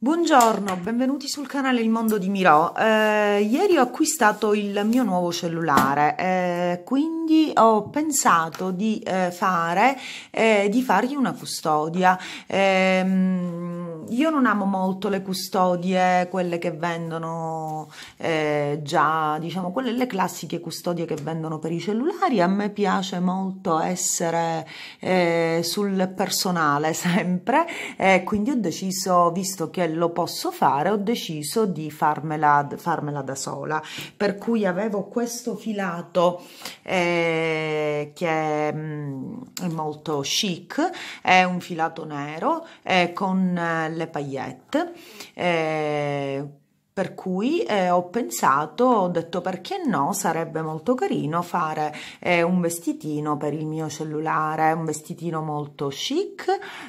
Buongiorno, benvenuti sul canale Il Mondo di Miro. Eh, ieri ho acquistato il mio nuovo cellulare, eh, quindi ho pensato di, eh, fare, eh, di fargli una custodia. Ehm io non amo molto le custodie, quelle che vendono eh, già, diciamo, quelle le classiche custodie che vendono per i cellulari. A me piace molto essere eh, sul personale sempre, eh, quindi ho deciso, visto che lo posso fare, ho deciso di farmela, farmela da sola. Per cui avevo questo filato eh, che è, mm, mh, è molto chic, è un filato nero eh, con eh, le paillette, eh, per cui eh, ho pensato, ho detto perché no, sarebbe molto carino fare eh, un vestitino per il mio cellulare, un vestitino molto chic.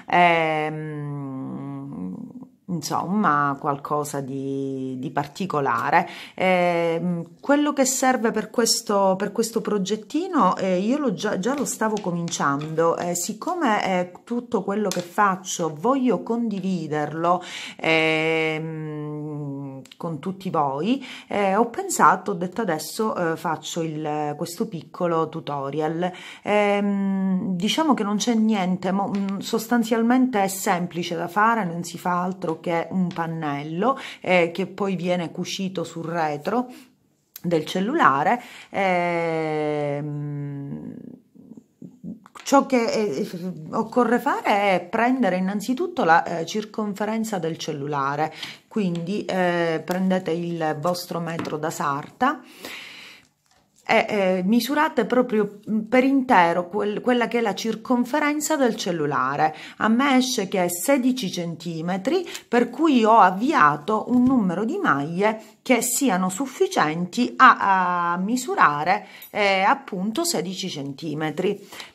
Ehm, insomma qualcosa di, di particolare. Eh, quello che serve per questo, per questo progettino eh, io lo già, già, lo stavo cominciando, eh, siccome tutto quello che faccio voglio condividerlo, ehm, con tutti voi eh, ho pensato ho detto adesso eh, faccio il, questo piccolo tutorial ehm, diciamo che non c'è niente mo, mm, sostanzialmente è semplice da fare non si fa altro che un pannello eh, che poi viene cucito sul retro del cellulare ehm, ciò che eh, occorre fare è prendere innanzitutto la eh, circonferenza del cellulare, quindi eh, prendete il vostro metro da sarta è, misurata proprio mm, per intero quel, quella che è la circonferenza del cellulare. A me esce che è 16 cm, per cui ho avviato un numero di maglie che siano sufficienti a, a misurare eh, appunto 16 cm.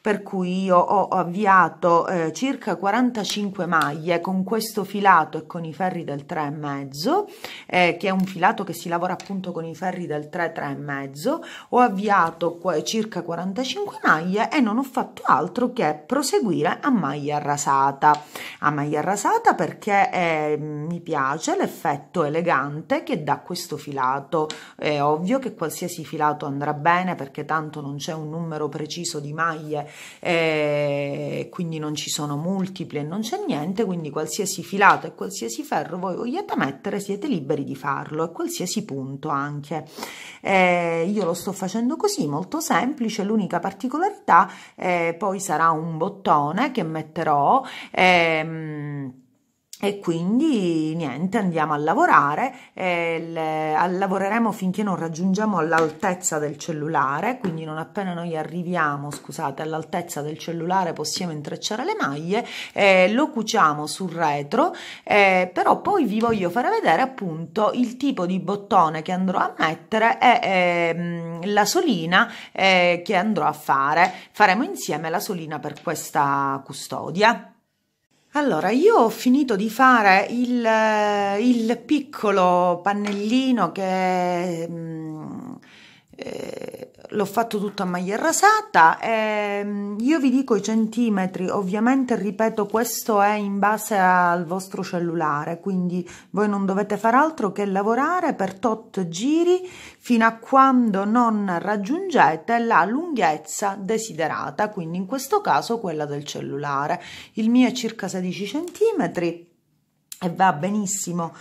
Per cui io ho avviato eh, circa 45 maglie con questo filato e con i ferri del 3,5, eh, che è un filato che si lavora appunto con i ferri del 3, 3,5. Ho avviato circa 45 maglie e non ho fatto altro che proseguire a maglia rasata. A maglia rasata perché eh, mi piace l'effetto elegante che dà questo filato. È ovvio che qualsiasi filato andrà bene perché tanto non c'è un numero preciso di maglie, eh, quindi non ci sono multipli e non c'è niente, quindi qualsiasi filato e qualsiasi ferro voi vogliate mettere siete liberi di farlo a qualsiasi punto anche. Eh, io lo sto facendo facendo così, molto semplice, l'unica particolarità eh, poi sarà un bottone che metterò. Ehm, e quindi niente, andiamo a lavorare, eh, le, eh, a, lavoreremo finché non raggiungiamo l'altezza del cellulare, quindi non appena noi arriviamo, scusate, all'altezza del cellulare possiamo intrecciare le maglie, eh, lo cuciamo sul retro, eh, però poi vi voglio fare vedere appunto il tipo di bottone che andrò a mettere e eh, la solina eh, che andrò a fare. Faremo insieme la solina per questa custodia. Allora, io ho finito di fare il, eh, il piccolo pannellino che... Mm, eh, l'ho fatto tutto a maglia rasata e ehm, io vi dico i centimetri ovviamente ripeto questo è in base al vostro cellulare quindi voi non dovete fare altro che lavorare per tot giri fino a quando non raggiungete la lunghezza desiderata quindi in questo caso quella del cellulare il mio è circa 16 centimetri e va benissimo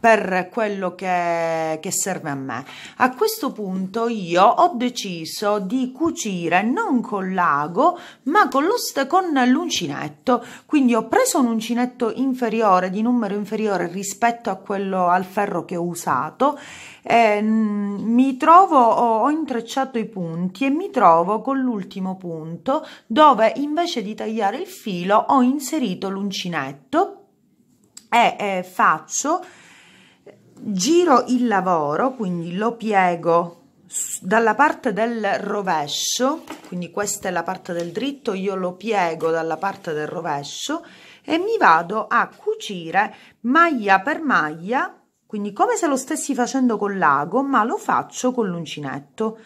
per quello che, che, serve a me. A questo punto io ho deciso di cucire non con l'ago ma con, l'uncinetto, quindi ho preso un uncinetto inferiore, di numero inferiore rispetto a quello al ferro che ho usato, e, mm, mi trovo, ho, ho intrecciato i punti e mi trovo con l'ultimo punto dove invece di tagliare il filo ho inserito l'uncinetto e eh, eh, faccio giro il lavoro quindi lo piego dalla parte del rovescio quindi questa è la parte del dritto io lo piego dalla parte del rovescio e mi vado a cucire maglia per maglia quindi come se lo stessi facendo con l'ago ma lo faccio con l'uncinetto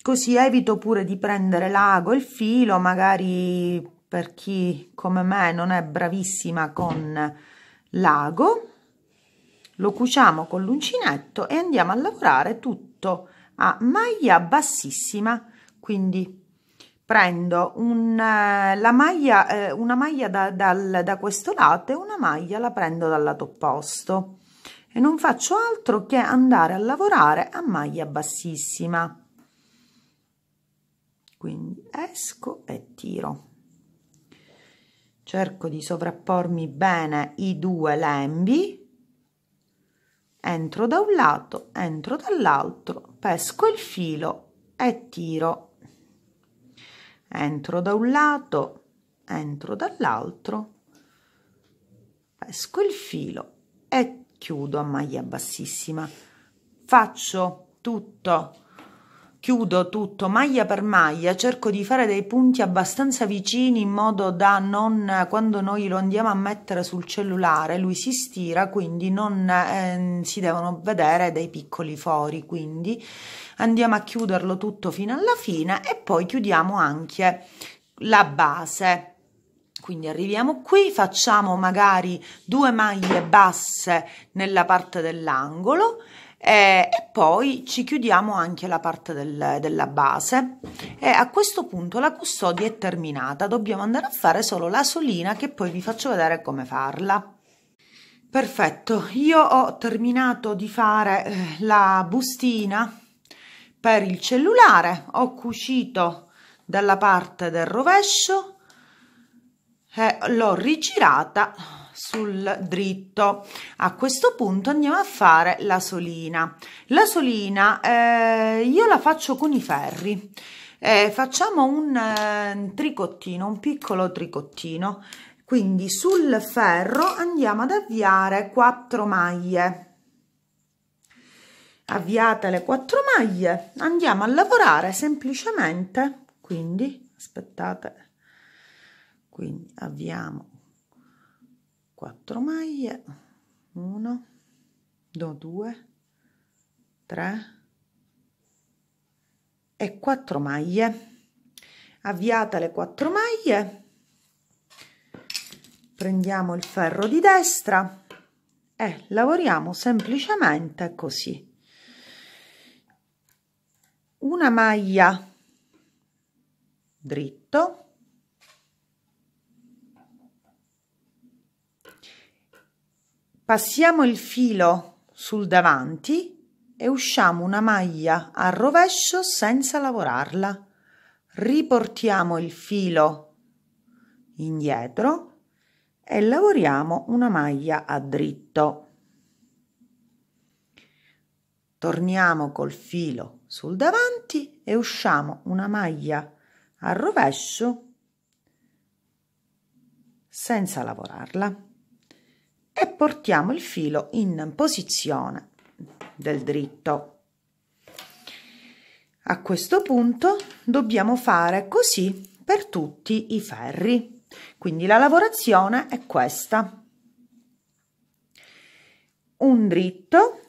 così evito pure di prendere l'ago il filo magari per chi come me non è bravissima con l'ago lo cuciamo con l'uncinetto e andiamo a lavorare tutto a maglia bassissima quindi prendo un, eh, la maglia, eh, una maglia da, dal, da questo lato e una maglia la prendo dal lato opposto e non faccio altro che andare a lavorare a maglia bassissima quindi esco e tiro cerco di sovrappormi bene i due lembi entro da un lato entro dall'altro pesco il filo e tiro entro da un lato entro dall'altro pesco il filo e chiudo a maglia bassissima faccio tutto Chiudo tutto maglia per maglia, cerco di fare dei punti abbastanza vicini in modo da non, quando noi lo andiamo a mettere sul cellulare, lui si stira, quindi non eh, si devono vedere dei piccoli fori. Quindi andiamo a chiuderlo tutto fino alla fine e poi chiudiamo anche la base quindi arriviamo qui facciamo magari due maglie basse nella parte dell'angolo eh, e poi ci chiudiamo anche la parte del, della base e a questo punto la custodia è terminata dobbiamo andare a fare solo la solina che poi vi faccio vedere come farla perfetto io ho terminato di fare eh, la bustina per il cellulare ho cucito dalla parte del rovescio e l'ho rigirata sul dritto a questo punto andiamo a fare la solina la solina eh, io la faccio con i ferri eh, facciamo un eh, tricottino un piccolo tricottino quindi sul ferro andiamo ad avviare 4 maglie avviate le 4 maglie andiamo a lavorare semplicemente quindi aspettate quindi avviamo 4 maglie 1 2 3 e 4 maglie avviata le 4 maglie prendiamo il ferro di destra e lavoriamo semplicemente così una maglia dritto passiamo il filo sul davanti e usciamo una maglia a rovescio senza lavorarla riportiamo il filo indietro e lavoriamo una maglia a dritto torniamo col filo sul davanti e usciamo una maglia a rovescio senza lavorarla e portiamo il filo in posizione del dritto. A questo punto dobbiamo fare così per tutti i ferri. Quindi la lavorazione è questa. Un dritto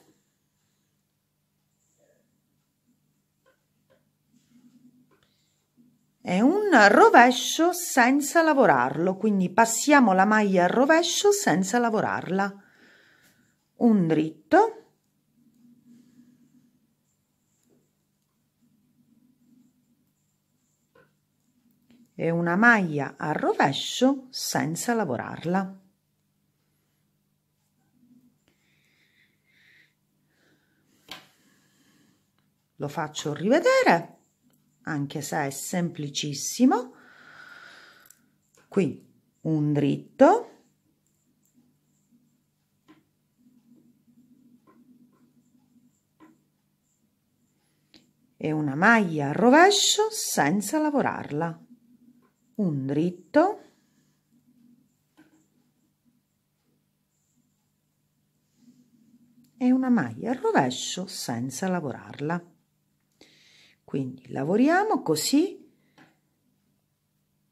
È un rovescio senza lavorarlo, quindi passiamo la maglia al rovescio senza lavorarla. Un dritto. E una maglia al rovescio senza lavorarla. Lo faccio rivedere anche se è semplicissimo qui un dritto e una maglia a rovescio senza lavorarla un dritto e una maglia al rovescio senza lavorarla quindi lavoriamo così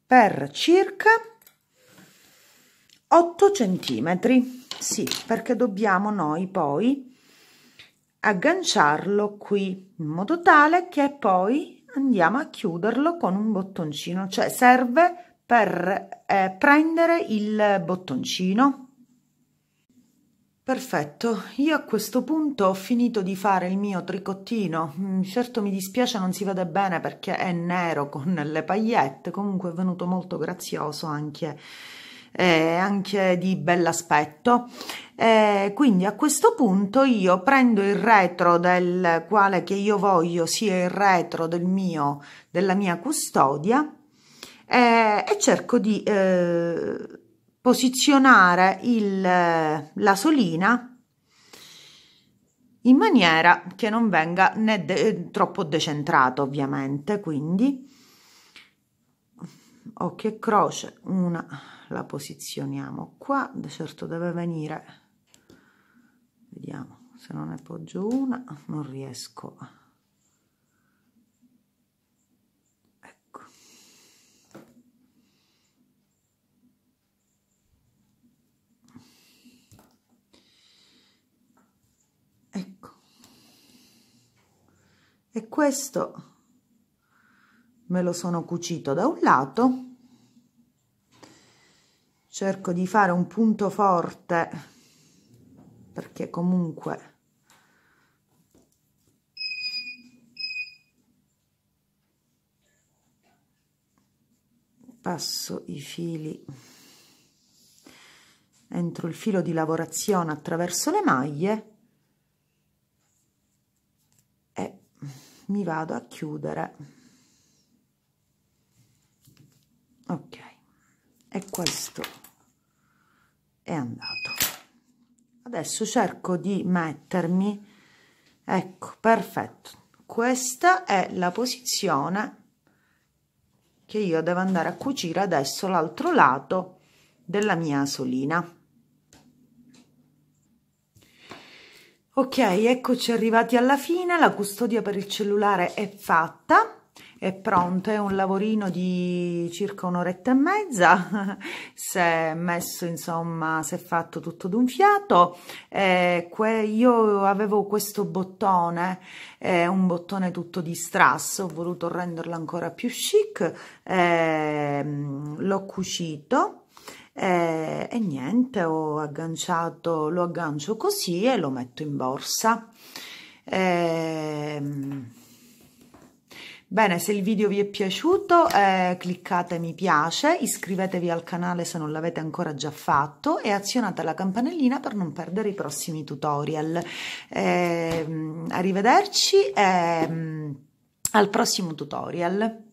per circa 8 centimetri. Sì, perché dobbiamo noi poi agganciarlo qui in modo tale che poi andiamo a chiuderlo con un bottoncino, cioè serve per eh, prendere il bottoncino Perfetto, io a questo punto ho finito di fare il mio tricottino, mm, certo mi dispiace non si vede bene perché è nero con le pagliette, comunque è venuto molto grazioso anche, eh, anche di bell'aspetto. Eh, quindi a questo punto io prendo il retro del quale che io voglio sia il retro del mio, della mia custodia eh, e cerco di eh, posizionare il, eh, la solina in maniera che non venga né de eh, troppo decentrato ovviamente quindi occhio e croce una la posizioniamo qua certo deve venire vediamo se non ne poggio una non riesco a e questo me lo sono cucito da un lato cerco di fare un punto forte perché comunque passo i fili entro il filo di lavorazione attraverso le maglie mi vado a chiudere ok e questo è andato adesso cerco di mettermi ecco perfetto questa è la posizione che io devo andare a cucire adesso l'altro lato della mia solina Ok, eccoci arrivati alla fine, la custodia per il cellulare è fatta, è pronta, è un lavorino di circa un'oretta e mezza, si è messo insomma, si è fatto tutto d'un fiato, eh, io avevo questo bottone, eh, un bottone tutto di strass, ho voluto renderlo ancora più chic, eh, l'ho cucito, e, eh, e niente ho agganciato lo aggancio così e lo metto in borsa e, ehm, Bene, se il video vi è piaciuto eh, cliccate mi piace, iscrivetevi al canale se non l'avete ancora già fatto e azionate la campanellina per non perdere i prossimi tutorial. Eh, arrivederci e eh, al prossimo tutorial.